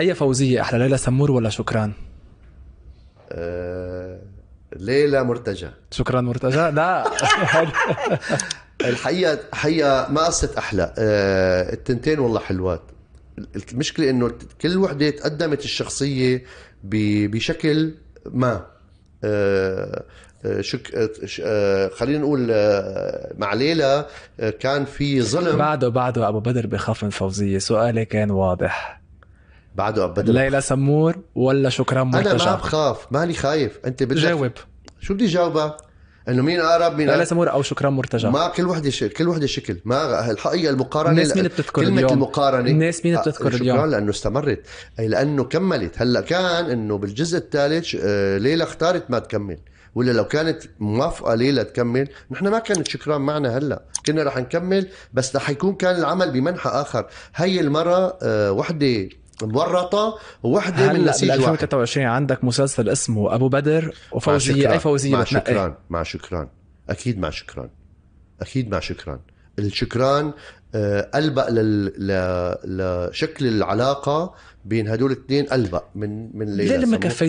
اي فوزيه احلى ليلى سمور ولا شكرا آه، ليلى مرتجى شكرا مرتجى لا الحقيقه حقيقه ما قصت احلى آه، التنتين والله حلوات المشكله انه كل وحده تقدمت الشخصيه بشكل ما آه، شك خلينا نقول مع ليلى كان في ظلم بعده بعده ابو بدر بخاف من فوزيه سؤالي كان واضح بعده ابدا ليلى سمور ولا شكرا مرتجع انا ما بخاف مالي خايف انت بدك جاوب شو بدي جاوبها انه مين اقرب مين ليلى سمور او شكرا مرتجع ما كل وحده شكل كل وحده شكل ما الحقيقه المقارنه الناس مين بتذكر كلمه اليوم. المقارنه الناس مين آه، بتذكر شكرا اليوم لانه استمرت اي لانه كملت هلا كان انه بالجزء الثالث آه، ليلى اختارت ما تكمل ولا لو كانت موافقه ليلى تكمل نحن ما كانت شكران معنا هلا كنا رح نكمل بس رح يكون كان العمل بمنحى اخر هي المره آه، وحده مورطه وحده من نسيج 2023 عندك مسلسل اسمه ابو بدر وفوزيه اي فوزيه مع بتنقل. شكران مع شكران اكيد مع شكران اكيد مع شكران الشكران قلبق آه، لل... ل... لشكل العلاقه بين هدول الاثنين قلبق من من ليه لما كفيت